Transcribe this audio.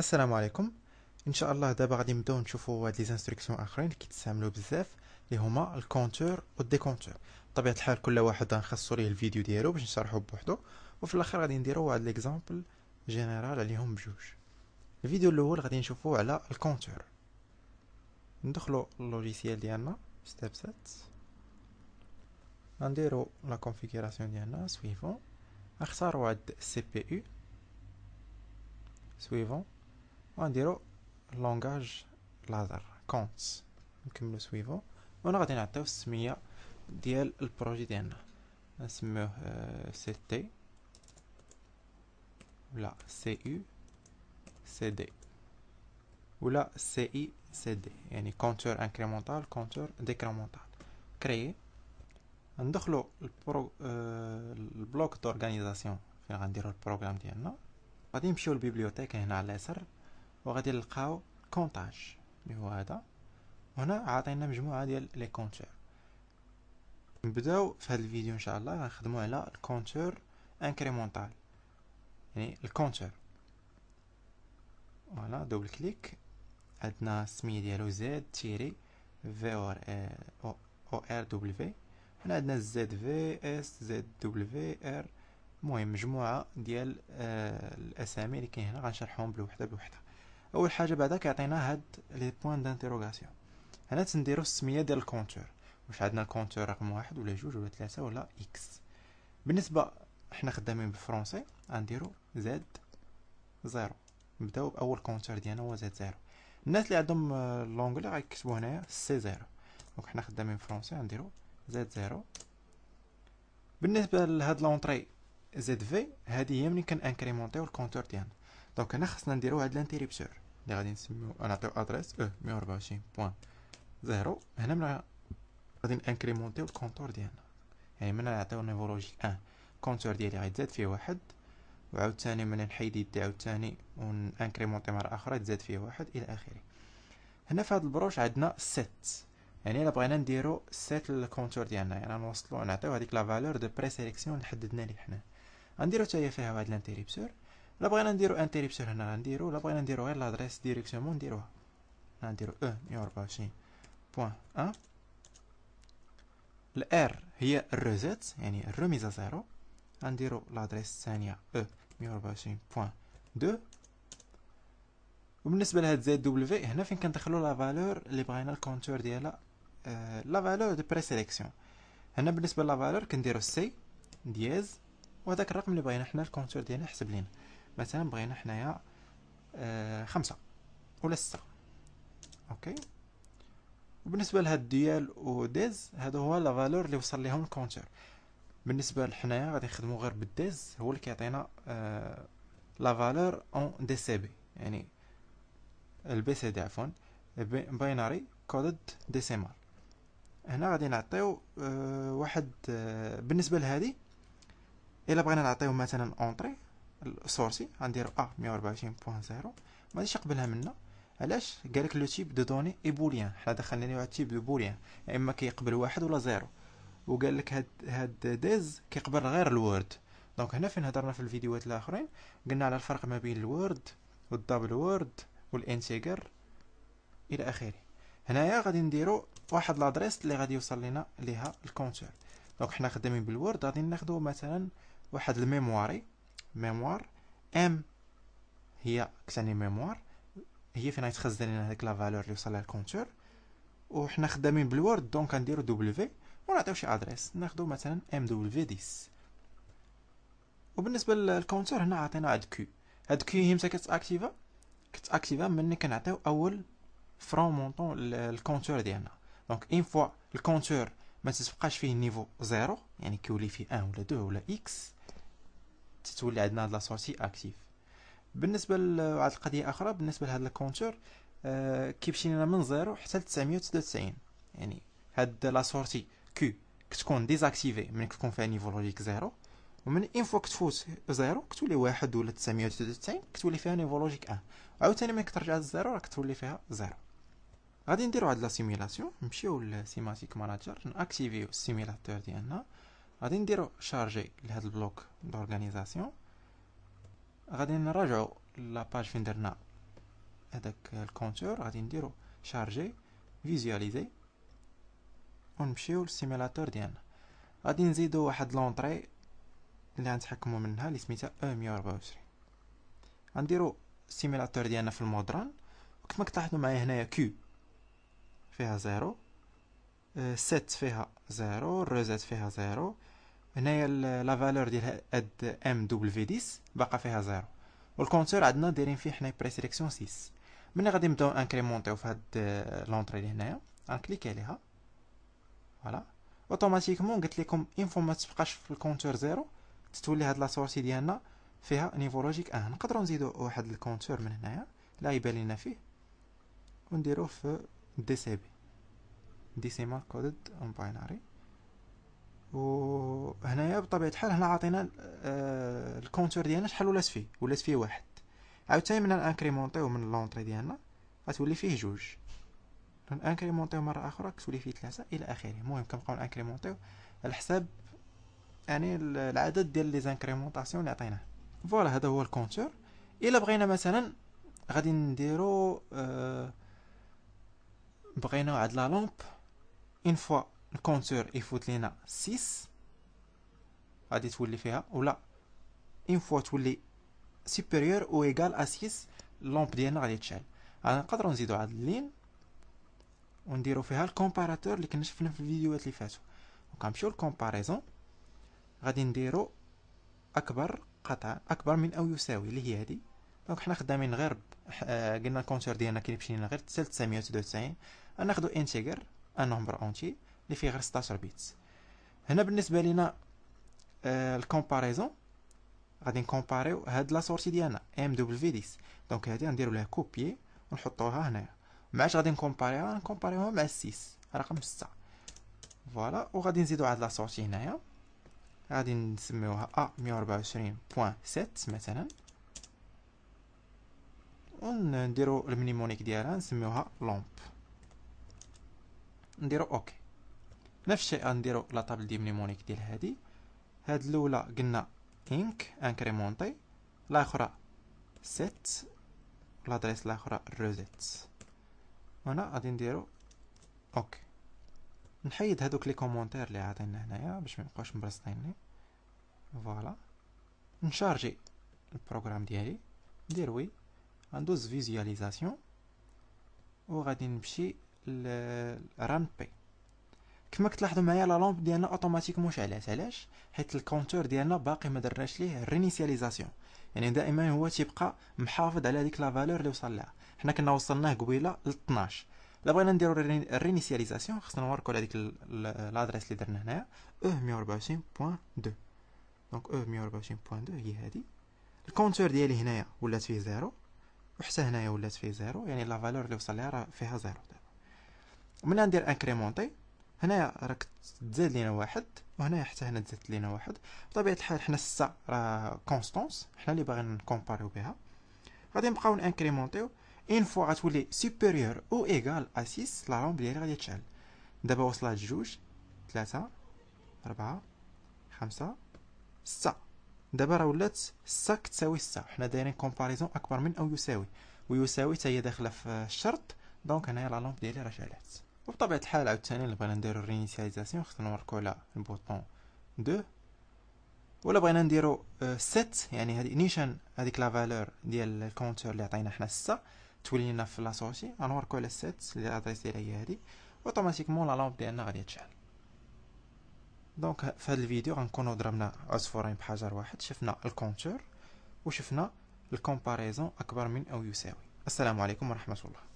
السلام عليكم ان شاء الله دابا غادي نبداو نشوفوا هاد لي زانستركسيون اخرين كيتستعملو بزاف اللي هما الكونتور والديكونتور بطبيعه الحال كل واحد غنخصو ليه الفيديو ديالو باش نشرحو بوحدو وفي الاخر غادي نديرو واحد ليكزامبل جينيرال عليهم بجوج الفيديو الاول غادي نشوفو على الكونتور ندخلو اللوجيسيال ديالنا سيت غنديرو لا كونفيغوراسيون ديالنا سويفون نختارو هاد السي بي يو سويفون غنديرو لونغاج لازر كونت نكملو سويفو وانا غادي نعطيو السميه ديال البروجي ديالنا نسميوه آه، سي تي ولا سي يو سي دي ولا سي اي سي دي يعني كونتور انكريمونتال كونتور ديكريمونتال كري ندخلو البرو آه البلوك دورغانيزاسيون فين غنديرو البروغرام ديالنا غادي نمشيو للبيبليوتيك هنا على اليسار وغادي نلقاو كونتاج اللي هو هذا هنا عاطينا مجموعه ديال لي كونتور نبداو في هذا الفيديو ان شاء الله غنخدمو على الكونتور انكريمونتال يعني الكونتور فوالا دوبل كليك عندنا السميه ديالو زد تيري في ار او ار دبليو هنا عندنا زد في اس زد دبليو ار المهم مجموعه ديال آه، الاسامي اللي كاين هنا غنشرحهم بوحده بوحده اول حاجه بعدا كيعطينا هاد لي بوين دانتيروغاسيون هنا تنديرو السميه ديال الكونتور واش عندنا الكونتور رقم واحد ولا جوج ولا ثلاثة ولا اكس بالنسبه حنا خدامين بالفرونسي غنديرو زد زيرو نبداو باول كونتور ديالنا هو زد زيرو الناس اللي عندهم آه، لونغلي غيكتبو هنايا سي زيرو دونك حنا خدامين فرونسي غنديرو زد زيرو بالنسبه لهاد لونطري زد في هادي هي ملي كنانكريمونطيو الكونتور ديالنا دونك هنا خصنا نديرو هاد لانتيريبسور اللي غادي نسميو نعطيو ادريس او 124.0 بوان زيرو هنا من غادي نانكريمونتيو الكونتور ديالنا يعني من نعطيو نيفولوجي 1 الكونتور ديالي غيتزاد فيه واحد وعاوتاني من نحيد يدي عاوتاني ونانكريمونتي مره اخرى تزاد فيه واحد الى اخره هنا في هاد البروش عندنا سيت يعني الا بغينا نديرو سيت للكونتور ديالنا يعني نوصلو نعطيو هذيك لا فالور دو بري سيليكسيون اللي حددنا ليه حنا غنديرو حتى هي فيها واحد لانتيريبسور لا بغينا نديرو انتريبسيون هنا نديرو لا بغينا نديرو غير لادريس ديريكتومون نديروها نديرو e، او 124 بوان ان الار هي الروزيت يعني الروميزا زيرو غنديرو لادريس الثانية او 124 بوان 2 وبالنسبه لهاد زد دبليو هنا فين كندخلو لا فالور اللي بغينا الكونتور ديالها آه، لا فالور دو بري سيليكسيون هنا بالنسبه لا فالور كنديرو سي دياز وهذاك الرقم اللي بغينا حنا الكونتور ديالنا حسب لينا مثلا بغينا حنايا آه خمسة ولا ستة اوكي وبالنسبه لهاد ديال ديز هادو هو لا فالور اللي وصل ليهم الكونتور بالنسبه لحنايا غادي نخدمو غير بالديز هو اللي كيعطينا آه لا فالور اون دي سي بي يعني البي سي دي عفوا بايناري كودد ديسيمال هنا غادي نعطيو آه واحد آه بالنسبه لهادي الا بغينا نعطيو مثلا اونتري السورسي غندير ا 124.0 غاديش يقبلها منا علاش قالك لو تيب دو دوني اي بوليان حنا دخلنا ليه واحد تيب دو بوليان يا اما كيقبل واحد ولا زيرو وقال لك هاد هاد ديز كيقبل غير الوورد دونك هنا فين هضرنا في الفيديوهات الاخرين قلنا على الفرق ما بين الوورد والدبل وورد والانتيجر الى اخره هنايا غادي نديرو واحد لادريس اللي غادي يوصل لنا ليها الكونتور دونك حنا خدامين بالوورد غادي ناخدو مثلا واحد الميمواري ميموار ام هي كتعني ميموار هي فين غيتخزن لنا هذيك لا فالور اللي وصل لها الكونتور وحنا خدامين بالوورد دونك غنديرو دبليو ونعطيو شي ادريس ناخدو مثلا ام دبليو 10 وبالنسبه للكونتور هنا عطينا هاد كيو هاد كيو هي متى كتاكتيفا كتاكتيفا ملي كنعطيو اول فرون مونطون للكونتور ديالنا دونك اون فوا الكونتور ما تتبقاش فيه نيفو زيرو يعني كيولي فيه ان ولا دو ولا اكس تتولي عندنا هاد لاسورتي اكتيف بالنسبه لواحد القضيه اخرى بالنسبه لهاد الكونتور آه، كيمشي لنا من زيرو حتى ل 999 يعني هاد لاسورتي كيو كتكون ديزاكتيفي ملي كتكون فيها نيفو لوجيك زيرو ومن ان فوا كتفوت زيرو كتولي واحد ولا 999 كتولي فيها نيفو لوجيك 1 عاوتاني ملي كترجع للزيرو راه كتولي فيها زيرو غادي نديرو هاد لا سيميلاسيون نمشيو لسيماتيك ماناجر ناكتيفيو السيميلاتور ديالنا غادي نديرو شارجي لهاد البلوك دورغانيزاسيون غادي نراجعو لاباج فين درنا هداك الكونتور غادي نديرو شارجي فيزواليزي ونمشيو للسيميلاتور ديالنا غادي نزيدو واحد لونطري اللي غنتحكمو منها اللي سميتها او مية عشرين غنديرو السيميلاتور ديالنا في المودران وكما كتلاحظو معايا هنايا كيو فيها زيرو سيت فيها زيرو الروزات فيها زيرو هنايا لا فالور ديال اد ام دبليو 10 باقا فيها زيرو والكونتور عندنا دايرين فيه حنا بري سيليكسيون 6 ملي غادي نبداو انكريمونتيو في هاد لونتري اللي هنايا غنكليك عليها فوالا اوتوماتيكمون قلت لكم انفو ما تبقاش في الكونتور زيرو تتولي هاد لا سورسي ديالنا فيها نيفو لوجيك اه نقدروا نزيدو واحد الكونتور من هنايا لا يبان لنا فيه ونديروه في دي سي بي ديسيمال كودد اون بايناري وهنايا بطبيعه الحال هنا عطينا آه، الكونتور ديالنا شحال ولات فيه ولات فيه واحد عاوتاني من نانكريمونطيو من لونطري ديالنا غتولي فيه جوج نانكريمونطيو مره اخرى كتولي فيه ثلاثه الى اخره المهم كنبقاو نانكريمونطيو على حساب يعني العدد ديال لي زانكريمونطاسيون اللي عطيناه فوالا هذا هو الكونتور الا بغينا مثلا غادي نديرو آه بغينا واحد لا لومب اون فوا الكونتور يفوت لينا 6 غادي تولي فيها ولا اون فوا تولي سوبيريور او ايغال ا 6 اللومب ديالنا غادي تشعل غادي نقدروا نزيدو هاد اللين ونديرو فيها الكومباراتور اللي كنا شفنا في الفيديوهات اللي فاتوا وكنمشيو للكومباريزون غادي نديرو اكبر قطع اكبر من او يساوي اللي هي هادي دونك حنا خدامين غير قلنا الكونتور ديالنا كيمشي لنا غير 999 غناخدو انتجر ان نمبر اونتي اللي فيه غير 16 بيت هنا بالنسبه لينا آه، الكومباريزون غادي نكومباريو هاد لا سورتي ديالنا ام دبليو في 10 دونك هادي غنديرو لها كوبي ونحطوها هنا ما عادش غادي نكومباريها نكومباريوها مع 6 رقم 6 فوالا وغادي نزيدو عاد لا سورتي هنايا غادي نسميوها ا 124.7 مثلا ونديرو المنيمونيك ديالها نسميوها لومب نديرو اوكي نفس الشيء غنديرو لا طابل دي منيمونيك ديال هادي هاد الاولى قلنا انك انكريمونتي الاخرى سيت لادريس الاخرى روزيت هنا غادي نديرو اوكي نحيد هادوك لي كومونتير اللي عاطينا هنايا باش ما يبقاوش مبرسطيني فوالا نشارجي البروغرام ديالي ندير وي غندوز فيزواليزاسيون وغادي نمشي الران بي كما كتلاحظوا معايا لا لامب ديالنا اوتوماتيكمون شعلات علاش حيت الكونتور ديالنا باقي ما درناش ليه رينيسياليزاسيون يعني دائما هو تيبقى محافظ على هذيك لا فالور اللي وصل لها حنا كنا وصلناه قبيله ل 12 الا بغينا نديرو رينيسياليزاسيون خصنا نوركو على ديك لادريس اللي درنا هنايا اه e 124.2 دونك اه e 124.2 هي هادي الكونتور ديالي هنايا ولات فيه زيرو وحتى هنايا ولات فيه زيرو يعني لا فالور اللي وصل ليها راه فيها زيرو دابا ومن ندير انكريمونتي هنايا راك تزاد لينا واحد وهنا حتى هنا تزاد لينا واحد بطبيعه الحال حنا السا راه كونستونس حنا اللي باغيين نكومباريو بها غادي نبقاو نانكريمونتيو اون فوا غتولي سوبيريور او ايغال ا 6 لا لامب ديالي غادي تشعل دابا وصلت جوج ثلاثة أربعة خمسة ستة دابا راه ولات ستة كتساوي ستة حنا دايرين كومباريزون أكبر من أو يساوي ويساوي تاهي داخلة في الشرط دونك هنايا لا لامب ديالي راه شعلات وبطبيعه الحال عاوتاني الا بغينا نديرو رينيسياليزاسيون خصنا نوركو على البوطون دو ولا بغينا نديرو آه، ست يعني هادي نيشان هاديك لا فالور ديال الكونتور اللي عطينا حنا ستة تولي لنا في لاسوسي غنوركو على سيت اللي ادريس ديالها هي هادي اوتوماتيكمون لا لامب ديالنا غادي تشعل دونك في هذا الفيديو غنكونو ضربنا عصفورين بحجر واحد شفنا الكونتور وشفنا الكومباريزون اكبر من او يساوي السلام عليكم ورحمه الله